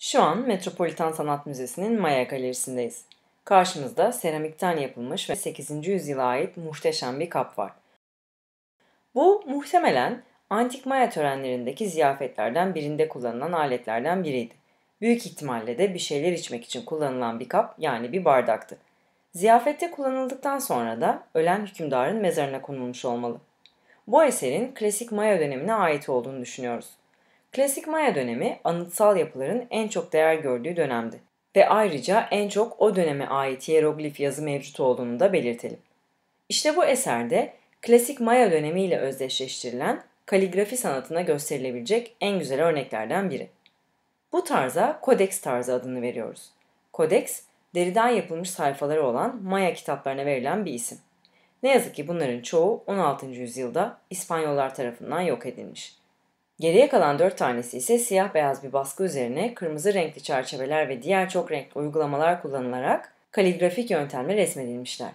Şu an Metropolitan Sanat Müzesi'nin Maya Galerisi'ndeyiz. Karşımızda seramikten yapılmış ve 8. yüzyıla ait muhteşem bir kap var. Bu muhtemelen antik Maya törenlerindeki ziyafetlerden birinde kullanılan aletlerden biriydi. Büyük ihtimalle de bir şeyler içmek için kullanılan bir kap yani bir bardaktı. Ziyafette kullanıldıktan sonra da ölen hükümdarın mezarına konulmuş olmalı. Bu eserin klasik Maya dönemine ait olduğunu düşünüyoruz. Klasik Maya dönemi anıtsal yapıların en çok değer gördüğü dönemdi ve ayrıca en çok o döneme ait hieroglif yazı mevcut olduğunu da belirtelim. İşte bu eserde klasik Maya dönemiyle özdeşleştirilen kaligrafi sanatına gösterilebilecek en güzel örneklerden biri. Bu tarza kodeks tarzı adını veriyoruz. Kodeks, deriden yapılmış sayfaları olan Maya kitaplarına verilen bir isim. Ne yazık ki bunların çoğu 16. yüzyılda İspanyollar tarafından yok edilmiş. Geriye kalan dört tanesi ise siyah beyaz bir baskı üzerine kırmızı renkli çerçeveler ve diğer çok renkli uygulamalar kullanılarak kaligrafik yöntemle resmedilmişler.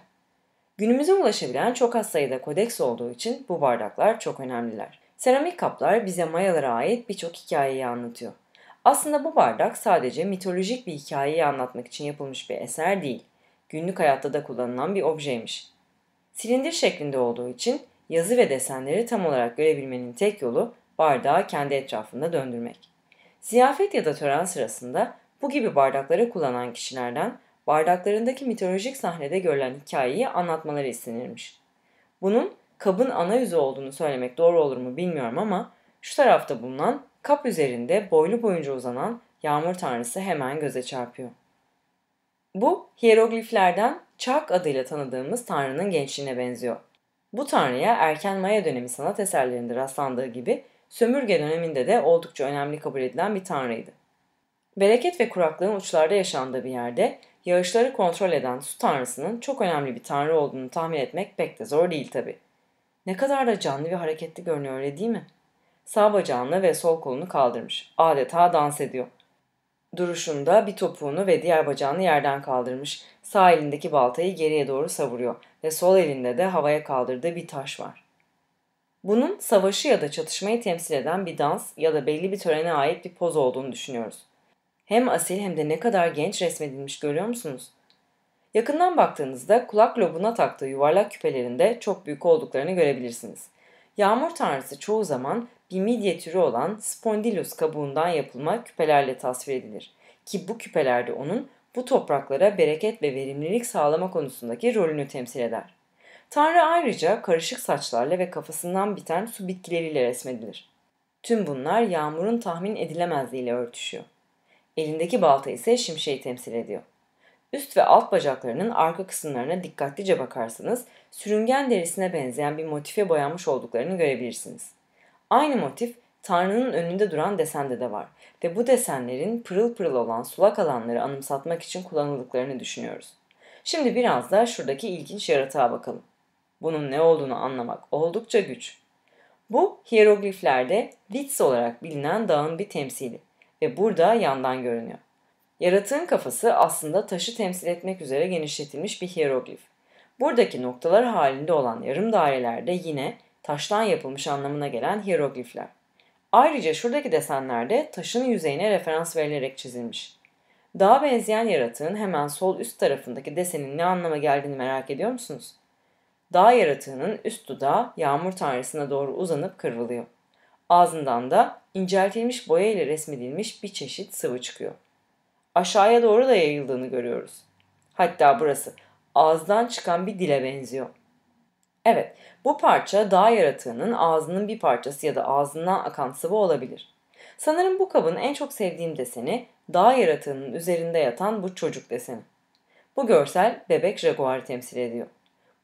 Günümüze ulaşabilen çok az sayıda kodeks olduğu için bu bardaklar çok önemliler. Seramik kaplar bize Mayalara ait birçok hikayeyi anlatıyor. Aslında bu bardak sadece mitolojik bir hikayeyi anlatmak için yapılmış bir eser değil. Günlük hayatta da kullanılan bir objeymiş. Silindir şeklinde olduğu için yazı ve desenleri tam olarak görebilmenin tek yolu bardağı kendi etrafında döndürmek. Ziyafet ya da tören sırasında bu gibi bardakları kullanan kişilerden bardaklarındaki mitolojik sahnede görülen hikayeyi anlatmaları istenirmiş. Bunun kabın ana yüzü olduğunu söylemek doğru olur mu bilmiyorum ama şu tarafta bulunan kap üzerinde boylu boyunca uzanan yağmur tanrısı hemen göze çarpıyor. Bu hierogliflerden Çak adıyla tanıdığımız tanrının gençliğine benziyor. Bu tanrıya erken Maya dönemi sanat eserlerinde rastlandığı gibi sömürge döneminde de oldukça önemli kabul edilen bir tanrıydı. Bereket ve kuraklığın uçlarda yaşandığı bir yerde yağışları kontrol eden su tanrısının çok önemli bir tanrı olduğunu tahmin etmek pek de zor değil tabi. Ne kadar da canlı ve hareketli görünüyor öyle değil mi? Sağ bacağını ve sol kolunu kaldırmış. Adeta dans ediyor. Duruşunda bir topuğunu ve diğer bacağını yerden kaldırmış. Sağ elindeki baltayı geriye doğru savuruyor ve sol elinde de havaya kaldırdığı bir taş var. Bunun savaşı ya da çatışmayı temsil eden bir dans ya da belli bir törene ait bir poz olduğunu düşünüyoruz. Hem asil hem de ne kadar genç resmedilmiş görüyor musunuz? Yakından baktığınızda kulak lobuna taktığı yuvarlak küpelerinde çok büyük olduklarını görebilirsiniz. Yağmur tanrısı çoğu zaman bir midye türü olan spondylus kabuğundan yapılma küpelerle tasvir edilir. Ki bu küpelerde onun bu topraklara bereket ve verimlilik sağlama konusundaki rolünü temsil eder. Tanrı ayrıca karışık saçlarla ve kafasından biten su bitkileriyle resmedilir. Tüm bunlar yağmurun tahmin edilemezliğiyle örtüşüyor. Elindeki balta ise şimşeği temsil ediyor. Üst ve alt bacaklarının arka kısımlarına dikkatlice bakarsanız sürüngen derisine benzeyen bir motife boyanmış olduklarını görebilirsiniz. Aynı motif Tanrı'nın önünde duran desende de var ve bu desenlerin pırıl pırıl olan sulak alanları anımsatmak için kullanıldıklarını düşünüyoruz. Şimdi biraz da şuradaki ilginç yaratığa bakalım. Bunun ne olduğunu anlamak oldukça güç. Bu hierogliflerde Vits olarak bilinen dağın bir temsili ve burada yandan görünüyor. Yaratığın kafası aslında taşı temsil etmek üzere genişletilmiş bir hieroglif. Buradaki noktalar halinde olan yarım dairelerde yine taştan yapılmış anlamına gelen hieroglifler. Ayrıca şuradaki desenlerde taşın yüzeyine referans verilerek çizilmiş. Dağa benzeyen yaratığın hemen sol üst tarafındaki desenin ne anlama geldiğini merak ediyor musunuz? Dağ yaratığının üst dudağı yağmur tanrısına doğru uzanıp kırılıyor. Ağzından da inceltilmiş boya ile resmedilmiş bir çeşit sıvı çıkıyor. Aşağıya doğru da yayıldığını görüyoruz. Hatta burası ağızdan çıkan bir dile benziyor. Evet, bu parça dağ yaratığının ağzının bir parçası ya da ağzından akan sıvı olabilir. Sanırım bu kabın en çok sevdiğim deseni dağ yaratığının üzerinde yatan bu çocuk deseni. Bu görsel bebek jaguarı temsil ediyor.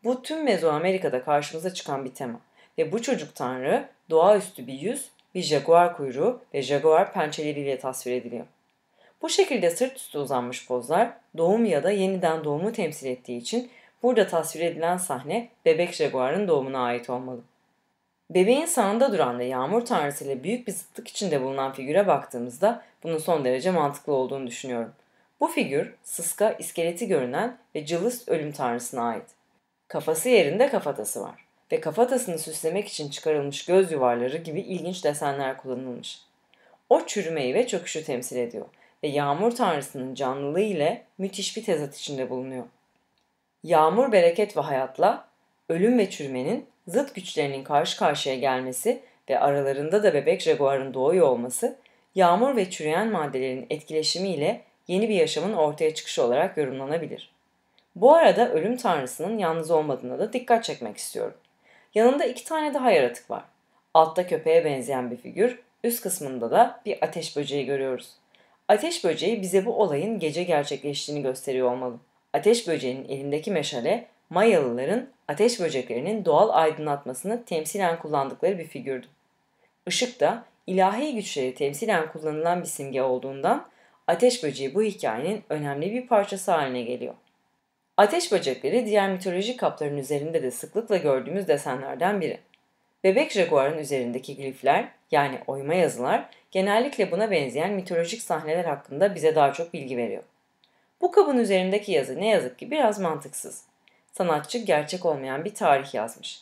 Bu tüm Mezoamerika'da karşımıza çıkan bir tema. Ve bu çocuk tanrı doğaüstü bir yüz, bir jaguar kuyruğu ve jaguar pençeleriyle tasvir ediliyor. Bu şekilde sırt üstü uzanmış pozlar doğum ya da yeniden doğumu temsil ettiği için burada tasvir edilen sahne bebek jaguarın doğumuna ait olmalı. Bebeğin sağında duran ve yağmur tanrısıyla büyük bir zıtlık içinde bulunan figüre baktığımızda bunun son derece mantıklı olduğunu düşünüyorum. Bu figür sıska, iskeleti görünen ve cılız ölüm tanrısına ait. Kafası yerinde kafatası var ve kafatasını süslemek için çıkarılmış göz yuvarları gibi ilginç desenler kullanılmış. O çürümeyi ve çöküşü temsil ediyor ve yağmur tanrısının canlılığı ile müthiş bir tezat içinde bulunuyor. Yağmur bereket ve hayatla, ölüm ve çürümenin zıt güçlerinin karşı karşıya gelmesi ve aralarında da bebek jaguarın doğuyor olması, yağmur ve çürüyen maddelerin etkileşimiyle yeni bir yaşamın ortaya çıkışı olarak yorumlanabilir.'' Bu arada ölüm tanrısının yalnız olmadığına da dikkat çekmek istiyorum. Yanında iki tane daha yaratık var. Altta köpeğe benzeyen bir figür, üst kısmında da bir ateş böceği görüyoruz. Ateş böceği bize bu olayın gece gerçekleştiğini gösteriyor olmalı. Ateş böceğinin elindeki meşale, Mayalıların ateş böceklerinin doğal aydınlatmasını temsilen kullandıkları bir figürdü. Işık da ilahi güçleri temsilen kullanılan bir simge olduğundan ateş böceği bu hikayenin önemli bir parçası haline geliyor. Ateş böcekleri diğer mitolojik kapların üzerinde de sıklıkla gördüğümüz desenlerden biri. Bebek jaguarın üzerindeki glifler yani oyma yazılar genellikle buna benzeyen mitolojik sahneler hakkında bize daha çok bilgi veriyor. Bu kabın üzerindeki yazı ne yazık ki biraz mantıksız. Sanatçı gerçek olmayan bir tarih yazmış.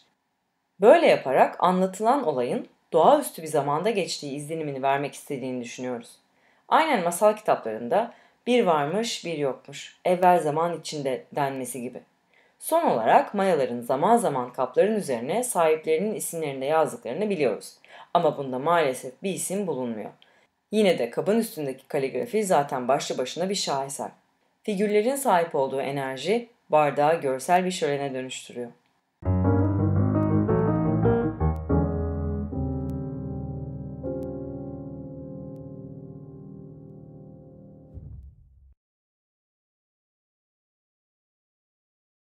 Böyle yaparak anlatılan olayın doğaüstü bir zamanda geçtiği izlenimini vermek istediğini düşünüyoruz. Aynen masal kitaplarında bir varmış bir yokmuş. Evvel zaman içinde denmesi gibi. Son olarak mayaların zaman zaman kapların üzerine sahiplerinin isimlerinde yazdıklarını biliyoruz. Ama bunda maalesef bir isim bulunmuyor. Yine de kabın üstündeki kaligrafi zaten başlı başına bir şaheser. Figürlerin sahip olduğu enerji bardağı görsel bir şölene dönüştürüyor.